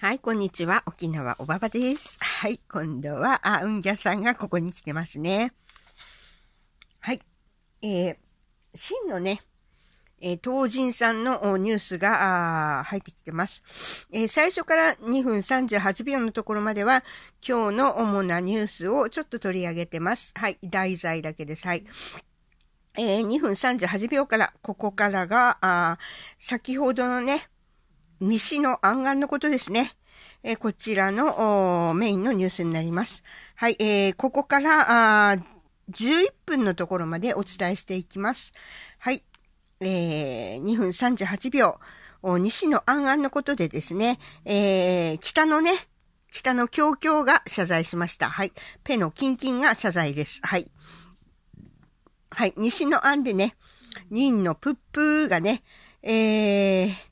はい、こんにちは。沖縄おばばです。はい、今度は、あ、うんぎゃさんがここに来てますね。はい。えー、真のね、えー、東人さんのニュースが入ってきてます、えー、最初から2分38秒のところまでは、今日の主なニュースをちょっと取り上げてます。はい、題材だけです。はい。えー、2分38秒から、ここからが、あ先ほどのね、西の暗岸のことですね。えこちらのメインのニュースになります。はい、えー、ここからあ11分のところまでお伝えしていきます。はい、えー、2分38秒。西の暗安のことでですね、えー、北のね、北の京京が謝罪しました。はい。ペのキンキンが謝罪です。はい。はい。西の案でね、忍のプップーがね、えー、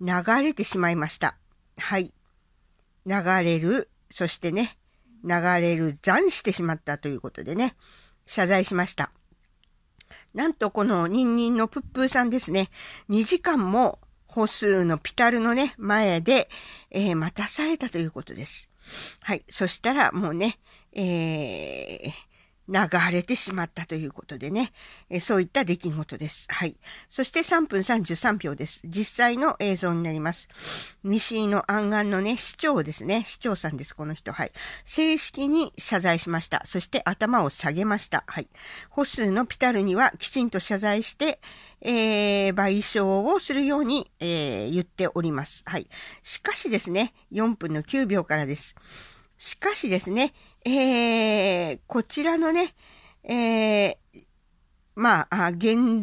流れてしまいました。はい。流れる、そしてね、流れる残してしまったということでね、謝罪しました。なんとこのニンニンのプップーさんですね、2時間も歩数のピタルのね、前で、えー、待たされたということです。はい。そしたらもうね、えー、流れてしまったということでね、えそういった出来事です。はい。そして3分33秒です。実際の映像になります。西井の暗岸のね、市長ですね。市長さんです、この人。はい。正式に謝罪しました。そして頭を下げました。はい。歩数のピタルにはきちんと謝罪して、えー、賠償をするように、えー、言っております。はい。しかしですね、4分の9秒からです。しかしですね、えー、こちらのね、えー、まあ、現、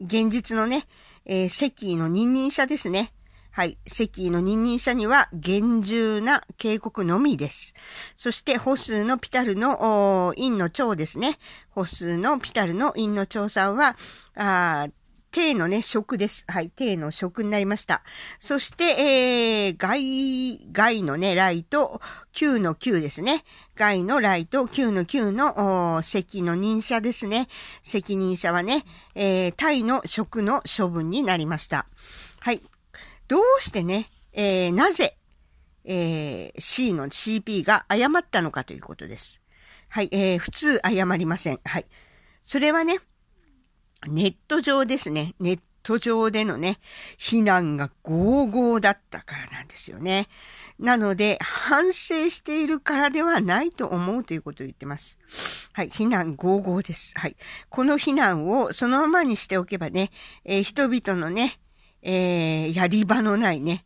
現実のね、えー、石の任任者ですね。はい。石の任任者には厳重な警告のみです。そして、歩数のピタルの、院の長ですね。歩数のピタルの院の長さんは、あ定のね、食です。はい、定の食になりました。そして、えー、外、外のね、ライト、9の9ですね。外のライト、9の9の、席の忍者ですね。責任者はね、えー、タイの食の処分になりました。はい。どうしてね、えー、なぜ、えー、C の CP が誤ったのかということです。はい、えー、普通誤りません。はい。それはね、ネット上ですね。ネット上でのね、避難が合々だったからなんですよね。なので、反省しているからではないと思うということを言ってます。はい、避難合々です。はい。この避難をそのままにしておけばね、えー、人々のね、えー、やり場のないね、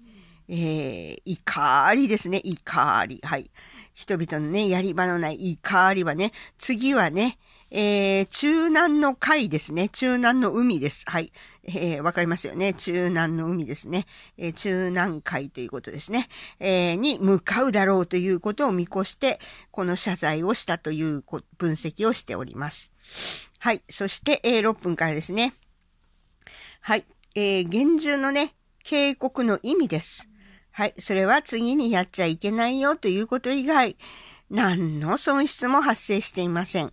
えー、怒りですね、怒り。はい。人々のね、やり場のない怒りはね、次はね、えー、中南の海ですね。中南の海です。はい。えー、わかりますよね。中南の海ですね。えー、中南海ということですね。えー、に向かうだろうということを見越して、この謝罪をしたという分析をしております。はい。そして、えー、6分からですね。はい。えー、厳重のね、警告の意味です。はい。それは次にやっちゃいけないよということ以外、何の損失も発生していません。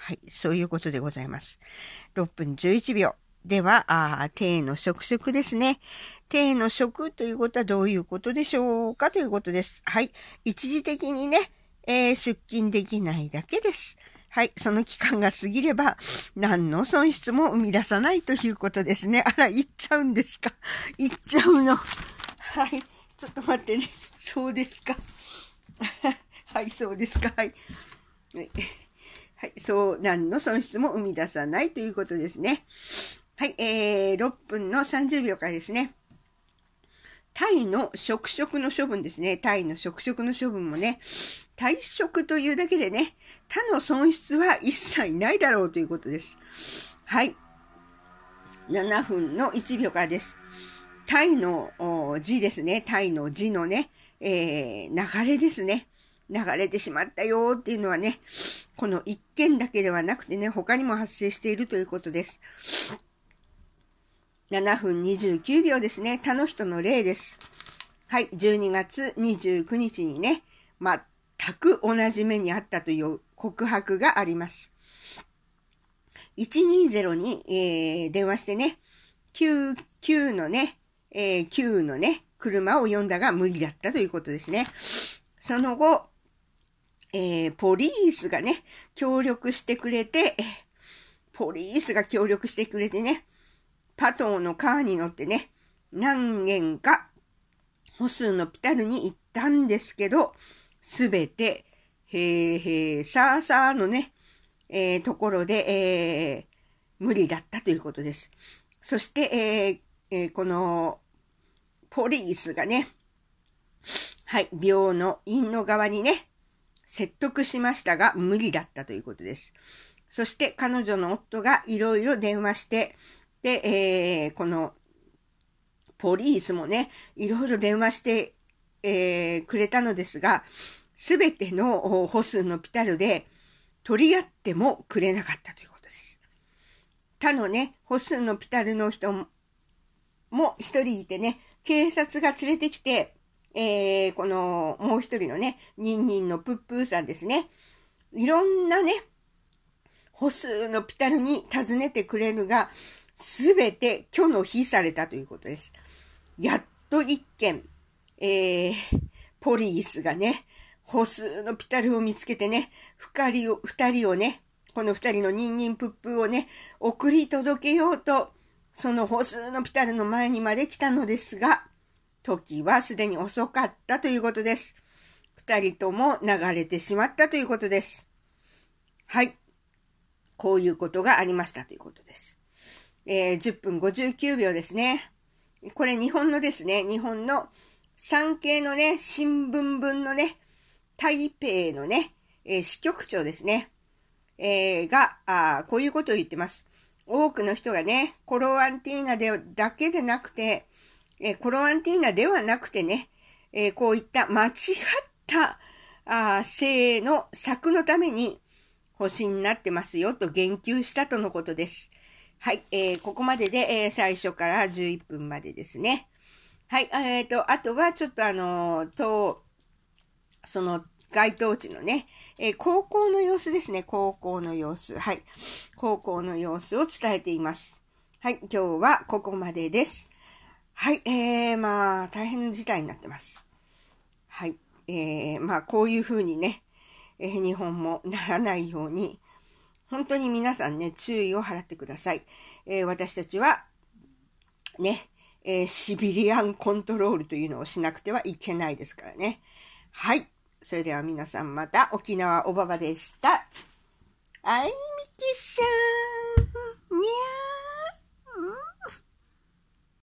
はい、そういうことでございます。6分11秒。では、あ手の食食ですね。手の食ということはどういうことでしょうかということです。はい。一時的にね、えー、出勤できないだけです。はい。その期間が過ぎれば、何の損失も生み出さないということですね。あら、行っちゃうんですか行っちゃうの。はい。ちょっと待ってね。そうですか。はい、そうですか。はい。はいはい、そう何の損失も生み出さないということですね。はい、えー、6分の30秒からですね。タイの食食の処分ですね。タイの食食の処分もね、退職というだけでね、他の損失は一切ないだろうということです。はい。7分の1秒からです。タイの字ですね。タイの字のね、えー、流れですね。流れてしまったよっていうのはね、この1件だけではなくてね、他にも発生しているということです。7分29秒ですね。他の人の例です。はい、12月29日にね、全く同じ目にあったという告白があります。120に、えー、電話してね、9、9のね、えー、9のね、車を呼んだが無理だったということですね。その後、えー、ポリースがね、協力してくれて、ポリースが協力してくれてね、パトーのカーに乗ってね、何軒か、ホスのピタルに行ったんですけど、すべて、へーへー、さーさーのね、えー、ところで、えー、無理だったということです。そして、えー、えー、この、ポリースがね、はい、病の院の側にね、説得しましたが無理だったということです。そして彼女の夫がいろいろ電話して、で、えー、このポリースもね、いろいろ電話して、えー、くれたのですが、すべての歩数のピタルで取り合ってもくれなかったということです。他のね、歩数のピタルの人も一人いてね、警察が連れてきて、えー、この、もう一人のね、ニンニンのプップーさんですね。いろんなね、歩数のピタルに尋ねてくれるが、すべて虚の日されたということです。やっと一件、えー、ポリースがね、歩数のピタルを見つけてね、二人を、二人をね、この二人のニンニンプップーをね、送り届けようと、その歩数のピタルの前にまで来たのですが、時はすでに遅かったということです。二人とも流れてしまったということです。はい。こういうことがありましたということです。えー、10分59秒ですね。これ日本のですね、日本の産経のね、新聞分のね、台北のね、えー、支局長ですね、えー、があ、こういうことを言ってます。多くの人がね、コロアンティーナでだけでなくて、えー、コロアンティーナではなくてね、えー、こういった間違ったあ性の策のために星になってますよと言及したとのことです。はい、えー、ここまでで、えー、最初から11分までですね。はい、えっ、ー、と、あとはちょっとあのー、と、その、該当地のね、えー、高校の様子ですね。高校の様子。はい。高校の様子を伝えています。はい。今日はここまでです。はい、えー、まあ、大変な事態になってます。はい、えー、まあ、こういうふうにね、えー、日本もならないように、本当に皆さんね、注意を払ってください。えー、私たちは、ね、えー、シビリアンコントロールというのをしなくてはいけないですからね。はい。それでは皆さんまた沖縄おばばでした。あいみきしゃーん。にゃー